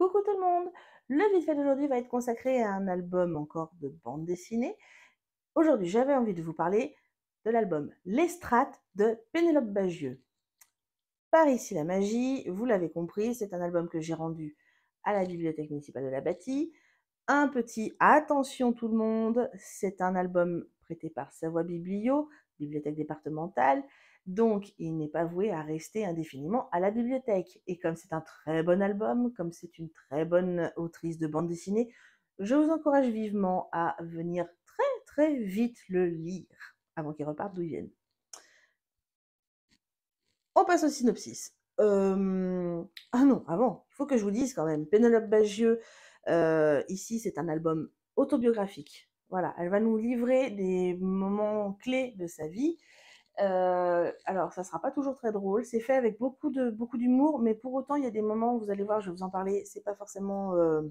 Coucou tout le monde Le vite fait d'aujourd'hui va être consacré à un album encore de bande dessinée. Aujourd'hui, j'avais envie de vous parler de l'album Les Strates de Pénélope Bagieux. Par ici la magie, vous l'avez compris, c'est un album que j'ai rendu à la bibliothèque municipale de la Bâtie. Un petit attention tout le monde, c'est un album prêté par Savoie Biblio, bibliothèque départementale, donc, il n'est pas voué à rester indéfiniment à la bibliothèque. Et comme c'est un très bon album, comme c'est une très bonne autrice de bande dessinée, je vous encourage vivement à venir très très vite le lire avant qu'il reparte d'où il vienne. On passe au synopsis. Ah non, avant, il faut que je vous dise quand même, Pénélope Bagieux, euh, ici c'est un album autobiographique. Voilà, elle va nous livrer des moments clés de sa vie euh, alors, ça sera pas toujours très drôle. C'est fait avec beaucoup de beaucoup d'humour, mais pour autant, il y a des moments où vous allez voir, je vais vous en parler, c'est pas forcément euh,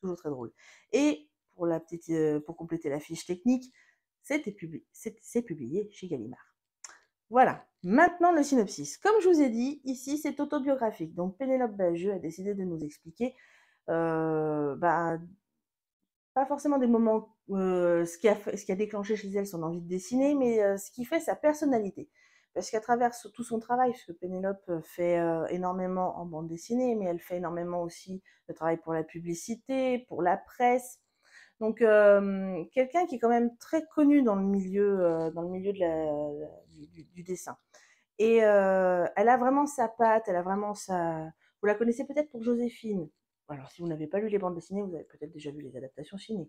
toujours très drôle. Et pour la petite, euh, pour compléter la fiche technique, c'est publié chez Gallimard. Voilà. Maintenant, le synopsis. Comme je vous ai dit, ici, c'est autobiographique. Donc, Pénélope Bageux a décidé de nous expliquer bah, pas forcément des moments, euh, ce, qui a ce qui a déclenché chez elle son envie de dessiner, mais euh, ce qui fait sa personnalité. Parce qu'à travers tout son travail, puisque Pénélope euh, fait énormément en bande dessinée, mais elle fait énormément aussi le travail pour la publicité, pour la presse. Donc quelqu'un qui est quand même très connu dans le milieu, dans le milieu du, dessin. Et elle a vraiment sa patte, elle a vraiment sa... Vous la connaissez peut-être pour Joséphine. Alors, si vous n'avez pas lu les bandes dessinées, vous avez peut-être déjà vu les adaptations ciné.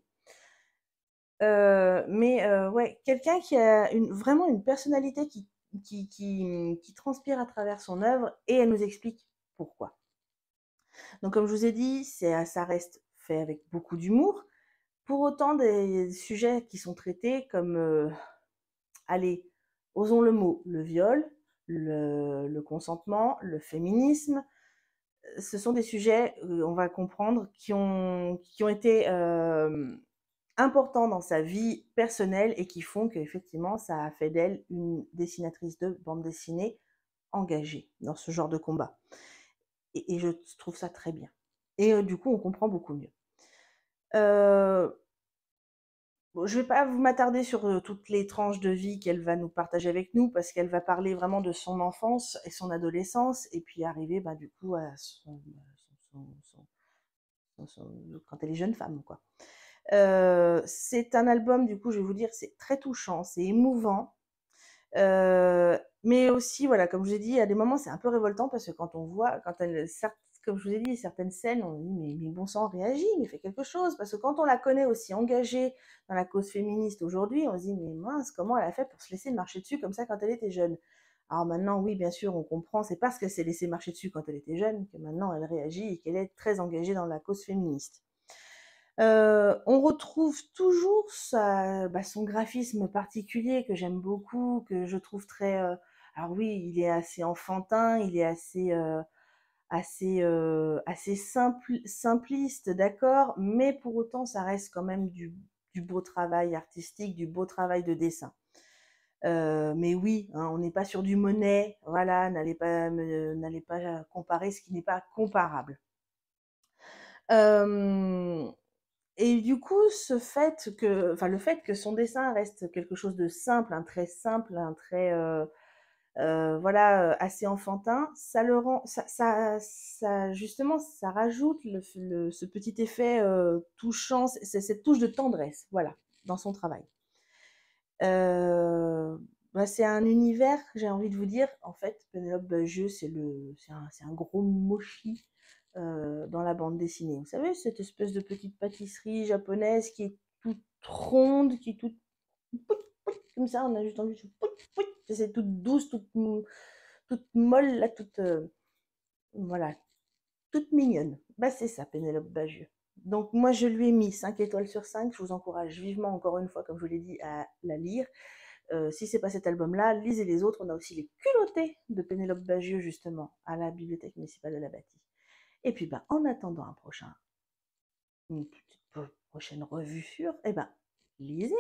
Euh, mais euh, ouais, quelqu'un qui a vraiment une personnalité qui, transpire à travers son œuvre et elle nous explique pourquoi. Donc, comme je vous ai dit, ça reste fait avec beaucoup d'humour. Pour autant, des sujets qui sont traités comme, euh, allez, osons le mot, le viol, le consentement, le féminisme, ce sont des sujets, euh, on va comprendre, qui ont, qui ont été euh, importants dans sa vie personnelle et qui font qu'effectivement, ça a fait d'elle une dessinatrice de bande dessinée engagée dans ce genre de combat. Et, je trouve ça très bien. Et euh, du coup, on comprend beaucoup mieux. Euh, je ne vais pas vous m'attarder sur toutes les tranches de vie qu'elle va nous partager avec nous, parce qu'elle va parler vraiment de son enfance et son adolescence, et puis arriver bah, du coup à son, quand elle est jeune femme. quoi. c'est un album, du coup, je vais vous dire, c'est très touchant, c'est émouvant. mais aussi, voilà, comme je l'ai dit, à des moments, c'est un peu révoltant parce que quand on voit, quand elle, comme je vous ai dit, certaines scènes, on dit mais, mais bon sang, réagit, mais fait quelque chose. Parce que quand on la connaît aussi engagée dans la cause féministe aujourd'hui, on se dit mais mince, comment elle a fait pour se laisser marcher dessus comme ça quand elle était jeune Alors maintenant, oui, bien sûr, on comprend, c'est parce qu'elle s'est laissée marcher dessus quand elle était jeune que maintenant elle réagit et qu'elle est très engagée dans la cause féministe. Euh, on retrouve toujours bah, son graphisme particulier que j'aime beaucoup, que je trouve très... Euh, alors oui, il est assez enfantin, il est assez... Euh, assez, euh, assez simpliste, d'accord, mais pour autant, ça reste quand même du, beau travail artistique, du beau travail de dessin. Euh, mais oui, hein, on n'est pas sur du monnaie, voilà, n'allez pas, n'allez pas comparer ce qui n'est pas comparable. Euh, et du coup, ce fait que, le fait que son dessin reste quelque chose de simple, un très simple, un très... Euh, voilà, euh, assez enfantin, ça le rend, ça, ça, justement, ça rajoute ce petit effet euh, touchant, cette touche de tendresse, voilà, dans son travail. Bah, c'est un univers, j'ai envie de vous dire, en fait, Penelope Bageux c'est le, c'est un, gros mochi dans la bande dessinée. Vous savez, cette espèce de petite pâtisserie japonaise qui est toute ronde, qui est toute comme ça, on a juste envie de c'est toute douce, toute, molle, là, toute. Euh, voilà, toute mignonne. Bah, c'est ça, Pénélope Bagieux. Donc, moi, je lui ai mis 5 étoiles sur 5. Je vous encourage vivement, encore une fois, comme je vous l'ai dit, à la lire. Euh, si si n'est pas cet album-là, lisez les autres. On a aussi les culottés de Pénélope Bagieux, justement, à la bibliothèque municipale de la Bâtie. Et puis, bah, en attendant un prochain, une petite, euh, prochaine revue sur, eh ben, lisez